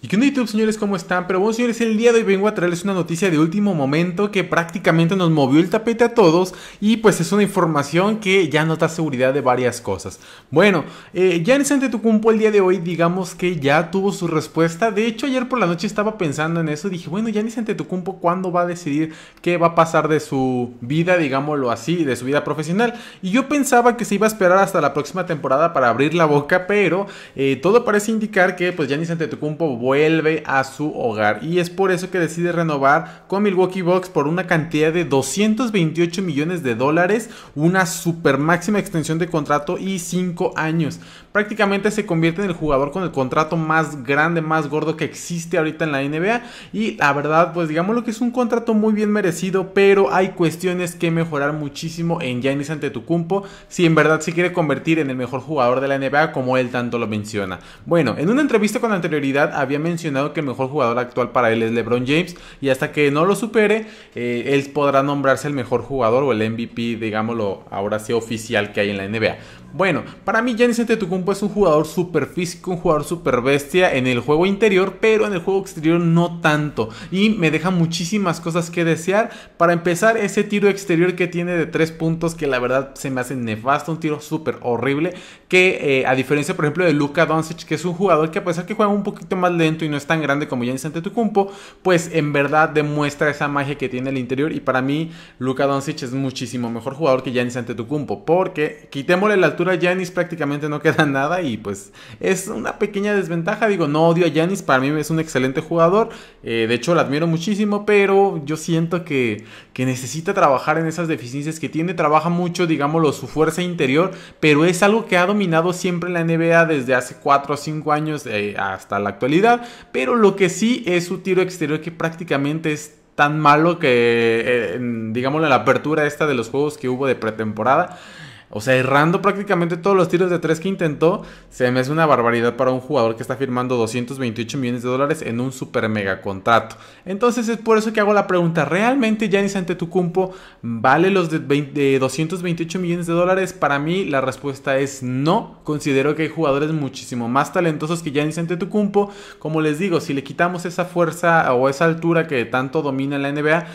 ¿Y qué onda YouTube, señores? ¿Cómo están? Pero bueno, señores, el día de hoy vengo a traerles una noticia de último momento que prácticamente nos movió el tapete a todos y pues es una información que ya nos da seguridad de varias cosas. Bueno, eh, ya el día de hoy digamos que ya tuvo su respuesta. De hecho, ayer por la noche estaba pensando en eso. Dije, bueno, ya en ¿cuándo va a decidir qué va a pasar de su vida, digámoslo así, de su vida profesional? Y yo pensaba que se iba a esperar hasta la próxima temporada para abrir la boca, pero eh, todo parece indicar que pues ya en vuelve a su hogar. Y es por eso que decide renovar con Milwaukee Bucks por una cantidad de 228 millones de dólares, una super máxima extensión de contrato y 5 años. Prácticamente se convierte en el jugador con el contrato más grande, más gordo que existe ahorita en la NBA. Y la verdad, pues digamos lo que es un contrato muy bien merecido, pero hay cuestiones que mejorar muchísimo en Giannis Antetokounmpo si en verdad se quiere convertir en el mejor jugador de la NBA como él tanto lo menciona. Bueno, en una entrevista con anterioridad había mencionado que el mejor jugador actual para él es LeBron James y hasta que no lo supere, eh, él podrá nombrarse el mejor jugador o el MVP, digámoslo, ahora sea oficial que hay en la NBA. Bueno, para mí Giannis Antetokounmpo es un jugador super físico, un jugador super bestia en el juego interior, pero en el juego exterior no tanto y me deja muchísimas cosas que desear. Para empezar, ese tiro exterior que tiene de tres puntos que la verdad se me hace nefasto, un tiro súper horrible que eh, a diferencia por ejemplo de Luka Doncic, que es un jugador que a pesar que juega un poquito más de y no es tan grande como Giannis Antetokounmpo, pues en verdad demuestra esa magia que tiene el interior y para mí Luka Doncic es muchísimo mejor jugador que Giannis Antetokounmpo porque quitémosle la altura a Giannis prácticamente no queda nada y pues es una pequeña desventaja, digo, no odio a Giannis, para mí es un excelente jugador, eh, de hecho lo admiro muchísimo, pero yo siento que, necesita trabajar en esas deficiencias que tiene, trabaja mucho, digámoslo, su fuerza interior, pero es algo que ha dominado siempre la NBA desde hace 4 o 5 años eh, hasta la actualidad pero lo que sí es su tiro exterior que prácticamente es tan malo que, eh, digamos la apertura esta de los juegos que hubo de pretemporada, o sea, errando prácticamente todos los tiros de tres que intentó, se me hace una barbaridad para un jugador que está firmando 228 millones de dólares en un super mega contrato. Entonces es por eso que hago la pregunta, ¿realmente Giannis Antetokounmpo vale los de 228 millones de dólares? Para mí la respuesta es no. Considero que hay jugadores muchísimo más talentosos que Giannis Antetokounmpo. Como les digo, si le quitamos esa fuerza o esa altura que tanto domina eh, en la NBA,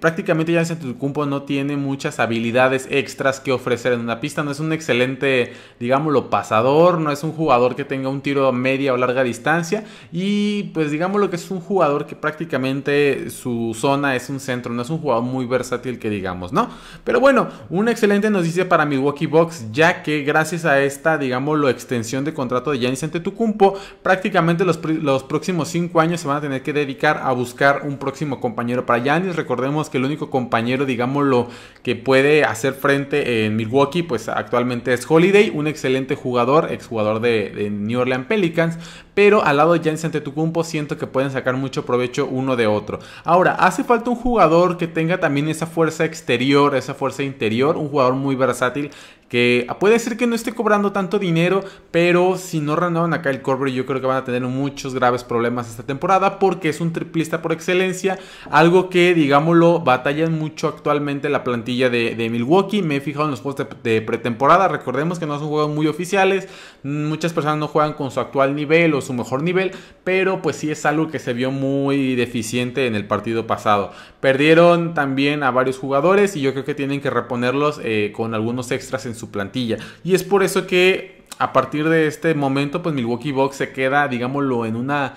prácticamente Giannis Antetokounmpo no tiene muchas habilidades extras que ofrecer en la pista no es un excelente, digámoslo, pasador, no es un jugador que tenga un tiro a media o larga distancia y pues digámoslo que es un jugador que prácticamente su zona es un centro, no es un jugador muy versátil que digamos, ¿no? Pero bueno, un excelente noticia para Milwaukee Box, ya que gracias a esta, digámoslo, extensión de contrato de Giannis Antetokounmpo, prácticamente los, los próximos 5 años se van a tener que dedicar a buscar un próximo compañero para Giannis. Recordemos que el único compañero, digámoslo, que puede hacer frente en Milwaukee pues actualmente es Holiday, un excelente jugador, exjugador de, de New Orleans Pelicans, pero al lado de Jens Antetokounmpo siento que pueden sacar mucho provecho uno de otro. Ahora, hace falta un jugador que tenga también esa fuerza exterior, esa fuerza interior, un jugador muy versátil que puede ser que no esté cobrando tanto dinero, pero si no renuevan acá el Corbett, yo creo que van a tener muchos graves problemas esta temporada porque es un triplista por excelencia, algo que, digámoslo, batallan mucho actualmente la plantilla de, Milwaukee. Me he fijado en los juegos de, pretemporada, recordemos que no son juegos muy oficiales, muchas personas no juegan con su actual nivel o su mejor nivel, pero pues sí es algo que se vio muy deficiente en el partido pasado. Perdieron también a varios jugadores y yo creo que tienen que reponerlos eh, con algunos extras en su plantilla. Y es por eso que a partir de este momento, pues Milwaukee Box se queda, digámoslo, en una...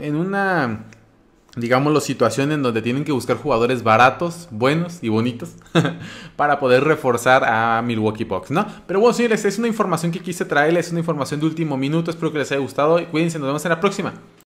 en una digámoslo, situación en donde tienen que buscar jugadores baratos, buenos y bonitos para poder reforzar a Milwaukee Box ¿no? Pero bueno, señores, es una información que quise traerles, es una información de último minuto, espero que les haya gustado y cuídense, nos vemos en la próxima.